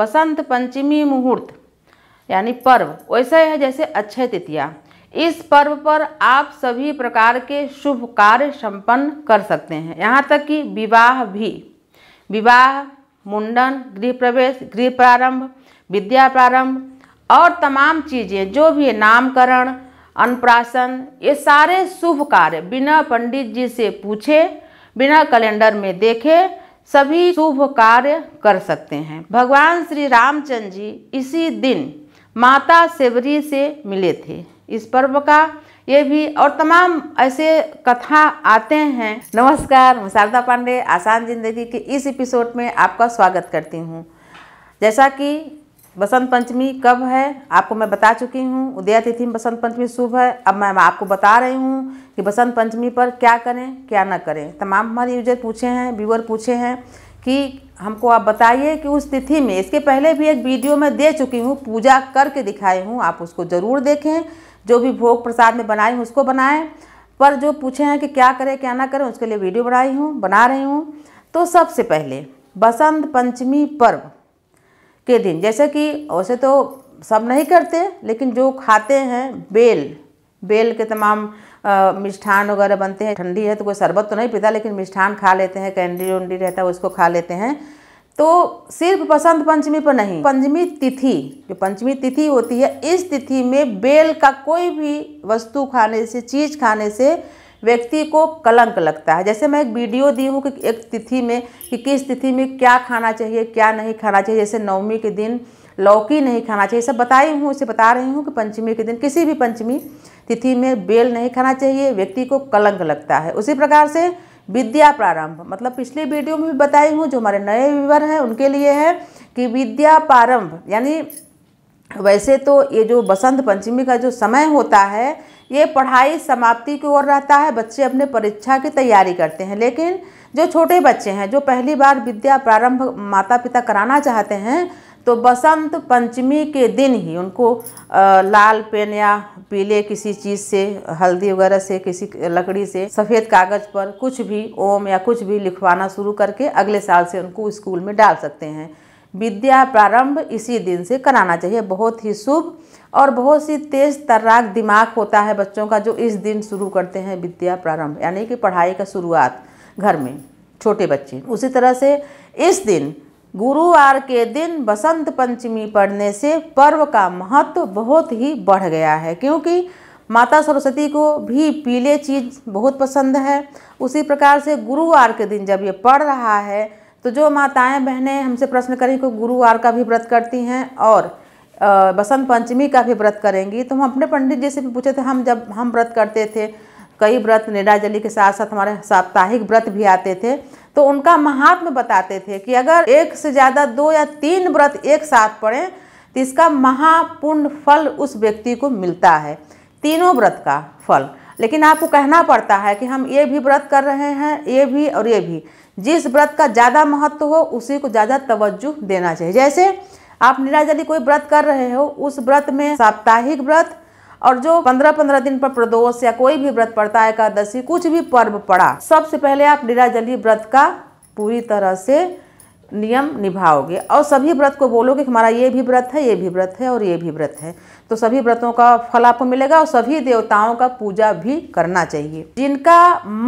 बसंत पंचमी मुहूर्त यानी पर्व वैसा है जैसे अक्षय तृतीया इस पर्व पर आप सभी प्रकार के शुभ कार्य संपन्न कर सकते हैं यहाँ तक कि विवाह भी विवाह मुंडन गृह प्रवेश गृह प्रारंभ विद्या प्रारंभ और तमाम चीज़ें जो भी नामकरण अनुप्राशन ये सारे शुभ कार्य बिना पंडित जी से पूछे बिना कैलेंडर में देखे सभी शुभ कार्य कर सकते हैं भगवान श्री रामचंद्र जी इसी दिन माता सेवरी से मिले थे इस पर्व का ये भी और तमाम ऐसे कथा आते हैं नमस्कार मैं शारदा पांडे आसान जिंदगी के इस एपिसोड में आपका स्वागत करती हूँ जैसा कि बसंत पंचमी कब है आपको मैं बता चुकी हूँ उदया तिथि में बसंत पंचमी शुभ है अब मैं आपको बता रही हूँ कि बसंत पंचमी पर क्या करें क्या ना करें तमाम हमारे यूजर पूछे हैं व्यूअर पूछे हैं कि हमको आप बताइए कि उस तिथि में इसके पहले भी एक वीडियो मैं दे चुकी हूँ पूजा करके दिखाई हूँ आप उसको ज़रूर देखें जो भी भोग प्रसाद में बनाई हूँ उसको बनाएँ पर जो पूछे हैं कि क्या करें क्या ना करें उसके लिए वीडियो बनाई हूँ बना रही हूँ तो सबसे पहले बसंत पंचमी पर्व के दिन जैसे कि वैसे तो सब नहीं करते लेकिन जो खाते हैं बेल बेल के तमाम मिष्ठान वगैरह बनते हैं ठंडी है तो कोई शरबत तो नहीं पीता लेकिन मिष्ठान खा लेते हैं कैंडी उंडी रहता है उसको खा लेते हैं तो सिर्फ बसंत पंचमी पर नहीं पंचमी तिथि जो पंचमी तिथि होती है इस तिथि में बेल का कोई भी वस्तु खाने से चीज़ खाने से व्यक्ति को कलंक लगता है जैसे मैं एक वीडियो दी हूँ कि एक तिथि में कि किस तिथि में क्या खाना चाहिए क्या नहीं खाना चाहिए जैसे नवमी के दिन लौकी नहीं खाना चाहिए सब बताई हूँ इसे बता रही हूँ कि पंचमी के दिन किसी भी पंचमी तिथि में बेल नहीं खाना चाहिए व्यक्ति को कलंक लगता है उसी प्रकार से विद्या प्रारंभ मतलब पिछले वीडियो में भी बताई हूँ जो हमारे नए व्यूवर हैं उनके लिए है कि विद्या प्रारंभ यानी वैसे तो ये जो बसंत पंचमी का जो समय होता है ये पढ़ाई समाप्ति की ओर रहता है बच्चे अपने परीक्षा की तैयारी करते हैं लेकिन जो छोटे बच्चे हैं जो पहली बार विद्या प्रारंभ माता पिता कराना चाहते हैं तो बसंत पंचमी के दिन ही उनको लाल पेन या पीले किसी चीज़ से हल्दी वगैरह से किसी लकड़ी से सफ़ेद कागज़ पर कुछ भी ओम या कुछ भी लिखवाना शुरू करके अगले साल से उनको स्कूल में डाल सकते हैं विद्या प्रारंभ इसी दिन से कराना चाहिए बहुत ही शुभ और बहुत सी तेज तर्राक दिमाग होता है बच्चों का जो इस दिन शुरू करते हैं विद्या प्रारंभ यानी कि पढ़ाई का शुरुआत घर में छोटे बच्चे उसी तरह से इस दिन गुरुवार के दिन बसंत पंचमी पढ़ने से पर्व का महत्व बहुत ही बढ़ गया है क्योंकि माता सरस्वती को भी पीले चीज़ बहुत पसंद है उसी प्रकार से गुरुवार के दिन जब ये पढ़ रहा है तो जो माताएं बहनें हमसे प्रश्न करें कि गुरुवार का भी व्रत करती हैं और बसंत पंचमी का भी व्रत करेंगी तो हम अपने पंडित जी से भी पूछे थे हम जब हम व्रत करते थे कई व्रत निराजली के साथ साथ हमारे साप्ताहिक व्रत भी आते थे तो उनका महात्म बताते थे कि अगर एक से ज़्यादा दो या तीन व्रत एक साथ पड़ें तो इसका महापूर्ण फल उस व्यक्ति को मिलता है तीनों व्रत का फल लेकिन आपको कहना पड़ता है कि हम ये भी व्रत कर रहे हैं ये भी और ये भी जिस व्रत का ज़्यादा महत्व हो उसी को ज़्यादा तवज्जो देना चाहिए जैसे आप निराजली कोई व्रत कर रहे हो उस व्रत में साप्ताहिक व्रत और जो पंद्रह पंद्रह दिन पर प्रदोष या कोई भी व्रत पड़ता है एकादशी कुछ भी पर्व पड़ा सबसे पहले आप निराजली व्रत का पूरी तरह से नियम निभाओगे और सभी व्रत को बोलोगे कि हमारा ये भी व्रत है ये भी व्रत है और ये भी व्रत है तो सभी व्रतों का फल आपको मिलेगा और सभी देवताओं का पूजा भी करना चाहिए जिनका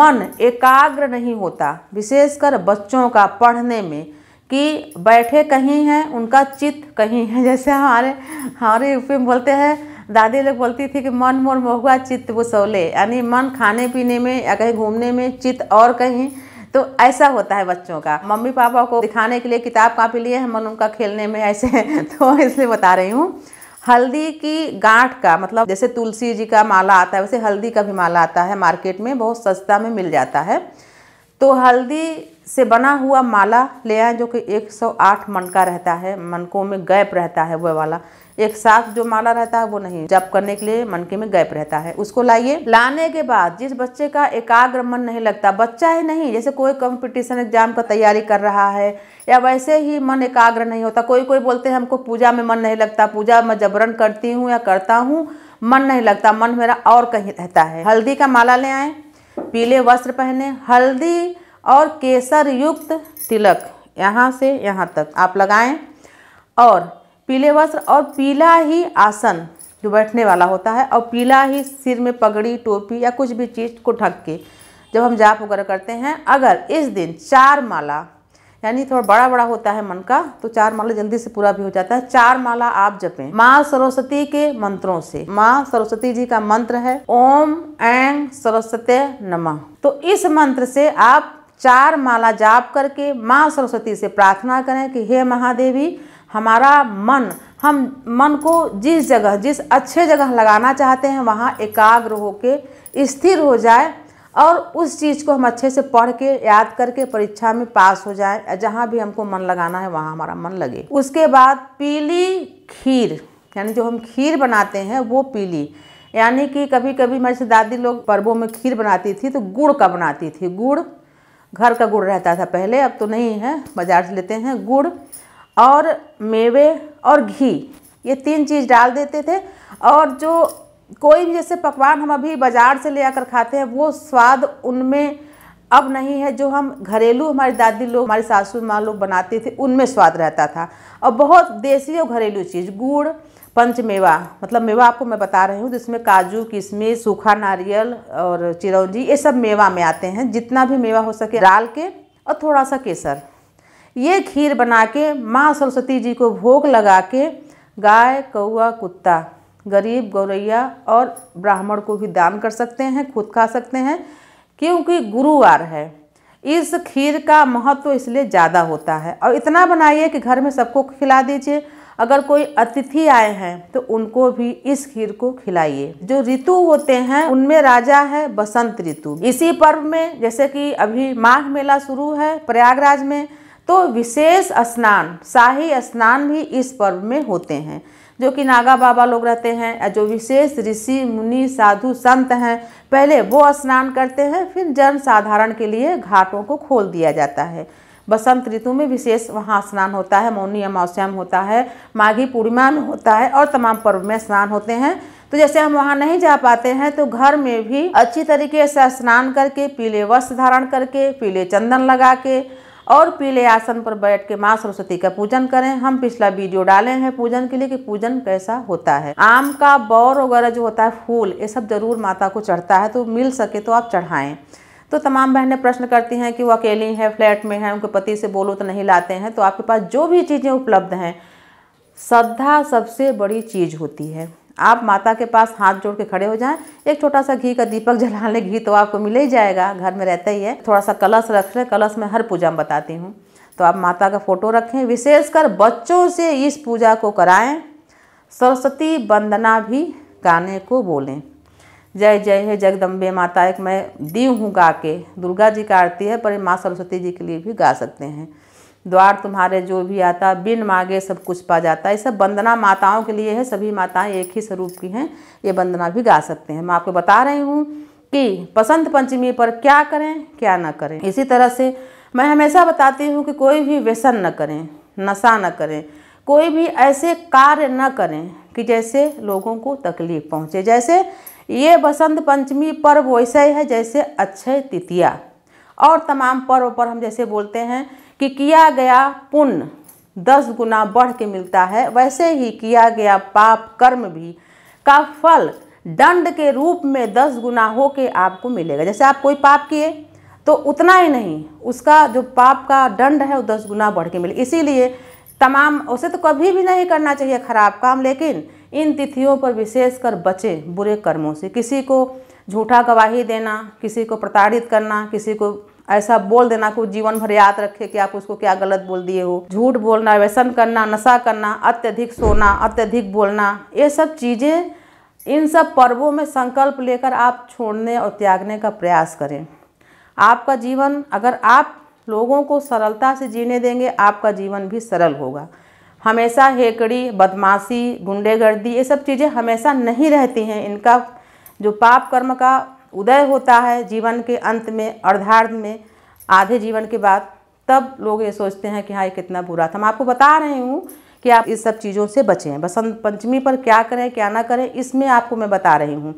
मन एकाग्र नहीं होता विशेषकर बच्चों का पढ़ने में कि बैठे कहीं हैं उनका चित्त कहीं है जैसे हमारे हमारे यूपी में बोलते हैं दादी लोग बोलती थी कि मन मोर महुआ चित्त वो सोले यानी मन खाने पीने में या कहीं घूमने में चित्त और कहीं तो ऐसा होता है बच्चों का मम्मी पापा को दिखाने के लिए किताब कापी लिए मन उनका खेलने में ऐसे तो इसलिए बता रही हूँ हल्दी की गांठ का मतलब जैसे तुलसी जी का माला आता है वैसे हल्दी का भी माला आता है मार्केट में बहुत सस्ता में मिल जाता है तो हल्दी से बना हुआ माला ले आए जो कि 108 मन का रहता है मनकों में गैप रहता है वह वाला एक साथ जो माला रहता है वो नहीं जब करने के लिए मनके में गैप रहता है उसको लाइए लाने के बाद जिस बच्चे का एकाग्र मन नहीं लगता बच्चा ही नहीं जैसे कोई कंपटीशन एग्जाम का तैयारी कर रहा है या वैसे ही मन एकाग्र नहीं होता कोई कोई बोलते हैं हमको पूजा में मन नहीं लगता पूजा में जबरन करती हूँ या करता हूँ मन नहीं लगता मन मेरा और कहीं रहता है हल्दी का माला ले आए पीले वस्त्र पहने हल्दी और केसर युक्त तिलक यहाँ से यहाँ तक आप लगाएं और पीले वस्त्र और पीला ही आसन जो बैठने वाला होता है और पीला ही सिर में पगड़ी टोपी या कुछ भी चीज़ को ढक के जब हम जाप वगैरह करते हैं अगर इस दिन चार माला यानी थोड़ा बड़ा बड़ा होता है मन का तो चार माला जल्दी से पूरा भी हो जाता है चार माला आप जपें माँ सरस्वती के मंत्रों से माँ सरस्वती जी का मंत्र है ओम एंग सरस्वती नमः तो इस मंत्र से आप चार माला जाप करके माँ सरस्वती से प्रार्थना करें कि हे महादेवी हमारा मन हम मन को जिस जगह जिस अच्छे जगह लगाना चाहते हैं वहाँ एकाग्र के स्थिर हो जाए और उस चीज़ को हम अच्छे से पढ़ के याद करके परीक्षा में पास हो जाए जहाँ भी हमको मन लगाना है वहाँ हमारा मन लगे उसके बाद पीली खीर यानी जो हम खीर बनाते हैं वो पीली यानी कि कभी कभी मेरे से दादी लोग पर्वों में खीर बनाती थी तो गुड़ का बनाती थी गुड़ घर का गुड़ रहता था पहले अब तो नहीं है बाज़ार से लेते हैं गुड़ और मेवे और घी ये तीन चीज़ डाल देते थे और जो कोई भी जैसे पकवान हम अभी बाज़ार से ले आकर खाते हैं वो स्वाद उनमें अब नहीं है जो हम घरेलू हमारी दादी लोग हमारी सासू माँ लोग बनाते थे उनमें स्वाद रहता था और बहुत देसी और घरेलू चीज़ गुड़ पंच मेवा मतलब मेवा आपको मैं बता रही हूँ जिसमें काजू किशमिश सूखा नारियल और चिरौंजी ये सब मेवा में आते हैं जितना भी मेवा हो सके डाल के और थोड़ा सा केसर ये खीर बना के माँ सरस्वती जी को भोग लगा के गाय कौआ कुत्ता गरीब गौरैया और ब्राह्मण को भी दान कर सकते हैं खुद खा सकते हैं क्योंकि गुरुवार है इस खीर का महत्व तो इसलिए ज़्यादा होता है और इतना बनाइए कि घर में सबको खिला दीजिए अगर कोई अतिथि आए हैं तो उनको भी इस खीर को खिलाइए जो ऋतु होते हैं उनमें राजा है बसंत ऋतु इसी पर्व में जैसे कि अभी माघ मेला शुरू है प्रयागराज में तो विशेष स्नान शाही स्नान भी इस पर्व में होते हैं जो कि नागा बाबा लोग रहते हैं जो विशेष ऋषि मुनि साधु संत हैं पहले वो स्नान करते हैं फिर जन साधारण के लिए घाटों को खोल दिया जाता है बसंत ऋतु में विशेष वहाँ स्नान होता है मौनी अमावस्या में होता है माघी पूर्णिमा में होता है और तमाम पर्व में स्नान होते हैं तो जैसे हम वहाँ नहीं जा पाते हैं तो घर में भी अच्छी तरीके से स्नान करके पीले वस्त्र धारण करके पीले चंदन लगा के और पीले आसन पर बैठ के माँ सरस्वती का पूजन करें हम पिछला वीडियो डाले हैं पूजन के लिए कि पूजन कैसा होता है आम का बौर वगैरह जो होता है फूल ये सब जरूर माता को चढ़ता है तो मिल सके तो आप चढ़ाएं तो तमाम बहनें प्रश्न करती हैं कि वो अकेली हैं फ्लैट में हैं उनके पति से बोलो तो नहीं लाते हैं तो आपके पास जो भी चीज़ें उपलब्ध हैं श्रद्धा सबसे बड़ी चीज़ होती है आप माता के पास हाथ जोड़ के खड़े हो जाएं एक छोटा सा घी का दीपक जला लें घी तो आपको मिल ही जाएगा घर में रहता ही है थोड़ा सा कलश रख लें कलश में हर पूजा में बताती हूँ तो आप माता का फोटो रखें विशेषकर बच्चों से इस पूजा को कराएं सरस्वती वंदना भी गाने को बोलें जय जय है जगदम्बे माता एक मैं दीव हूँ गा के दुर्गा जी का आरती है पर माँ सरस्वती जी के लिए भी गा सकते हैं द्वार तुम्हारे जो भी आता बिन मांगे सब कुछ पा जाता है सब वंदना माताओं के लिए है सभी माताएं एक ही स्वरूप की हैं ये वंदना भी गा सकते हैं मैं आपको बता रही हूँ कि बसंत पंचमी पर क्या करें क्या ना करें इसी तरह से मैं हमेशा बताती हूँ कि कोई भी व्यसन न करें नशा न करें कोई भी ऐसे कार्य न करें कि जैसे लोगों को तकलीफ़ पहुँचे जैसे ये बसंत पंचमी पर्व वैसे ही है जैसे अक्षय तृतीया और तमाम पर्व पर हम जैसे बोलते हैं कि किया गया पुण्य दस गुना बढ़ के मिलता है वैसे ही किया गया पाप कर्म भी का फल दंड के रूप में दस गुना हो के आपको मिलेगा जैसे आप कोई पाप किए तो उतना ही नहीं उसका जो पाप का दंड है वो दस गुना बढ़ के मिले इसीलिए तमाम उसे तो कभी भी नहीं करना चाहिए खराब काम लेकिन इन तिथियों पर विशेषकर बचें बुरे कर्मों से किसी को झूठा गवाही देना किसी को प्रताड़ित करना किसी को ऐसा बोल देना कि जीवन भर याद रखे कि आप उसको क्या गलत बोल दिए हो झूठ बोलना व्यसन करना नशा करना अत्यधिक सोना अत्यधिक बोलना ये सब चीज़ें इन सब पर्वों में संकल्प लेकर आप छोड़ने और त्यागने का प्रयास करें आपका जीवन अगर आप लोगों को सरलता से जीने देंगे आपका जीवन भी सरल होगा हमेशा हेकड़ी बदमाशी गुंडेगर्दी ये सब चीज़ें हमेशा नहीं रहती हैं इनका जो पाप कर्म का उदय होता है जीवन के अंत में अर्धार्ध में आधे जीवन के बाद तब लोग ये सोचते हैं कि हाँ ये कितना बुरा था तो मैं आपको बता रही हूँ कि आप इस सब चीज़ों से बचें बसंत पंचमी पर क्या करें क्या ना करें इसमें आपको मैं बता रही हूँ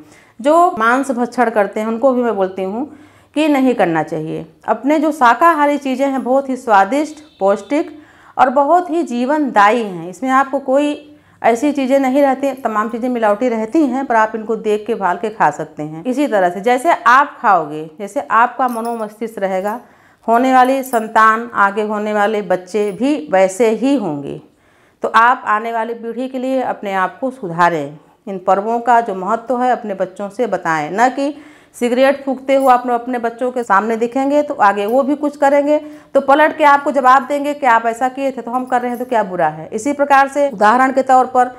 जो मांस भक्षण करते हैं उनको भी मैं बोलती हूँ कि नहीं करना चाहिए अपने जो शाकाहारी चीज़ें हैं बहुत ही स्वादिष्ट पौष्टिक और बहुत ही जीवनदायी हैं इसमें आपको कोई ऐसी चीज़ें नहीं रहती तमाम चीज़ें मिलावटी रहती हैं पर आप इनको देख के भाल के खा सकते हैं इसी तरह से जैसे आप खाओगे जैसे आपका मनोमस्तिष्क रहेगा होने वाली संतान आगे होने वाले बच्चे भी वैसे ही होंगे तो आप आने वाली पीढ़ी के लिए अपने आप को सुधारें इन पर्वों का जो महत्व है अपने बच्चों से बताएं न कि सिगरेट फूकते हुए आप अपने बच्चों के सामने दिखेंगे तो आगे वो भी कुछ करेंगे तो पलट के आपको जवाब देंगे कि आप ऐसा किए थे तो हम कर रहे हैं तो क्या बुरा है इसी प्रकार से उदाहरण के तौर पर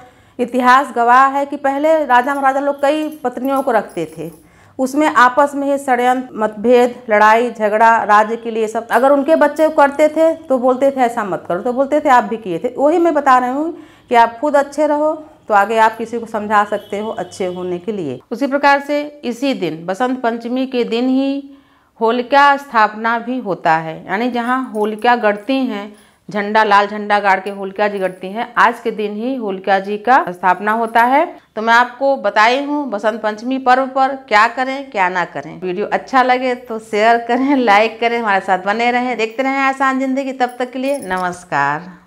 इतिहास गवाह है कि पहले राजा महाराजा लोग कई पत्नियों को रखते थे उसमें आपस में ही षडयंत्र मतभेद लड़ाई झगड़ा राज्य के लिए सब अगर उनके बच्चे करते थे तो बोलते थे ऐसा मत करो तो बोलते थे आप भी किए थे वही मैं बता रही हूँ कि आप खुद अच्छे रहो तो आगे आप किसी को समझा सकते हो अच्छे होने के लिए उसी प्रकार से इसी दिन बसंत पंचमी के दिन ही होलिका स्थापना भी होता है यानी जहाँ होलिका गढ़ती हैं झंडा लाल झंडा गाड़ के होलिका जी गढ़ती हैं आज के दिन ही होलिका जी का स्थापना होता है तो मैं आपको बताई हूँ बसंत पंचमी पर्व पर क्या करें क्या ना करें वीडियो अच्छा लगे तो शेयर करें लाइक करें हमारे साथ बने रहें देखते रहें आसान जिंदगी तब तक के लिए नमस्कार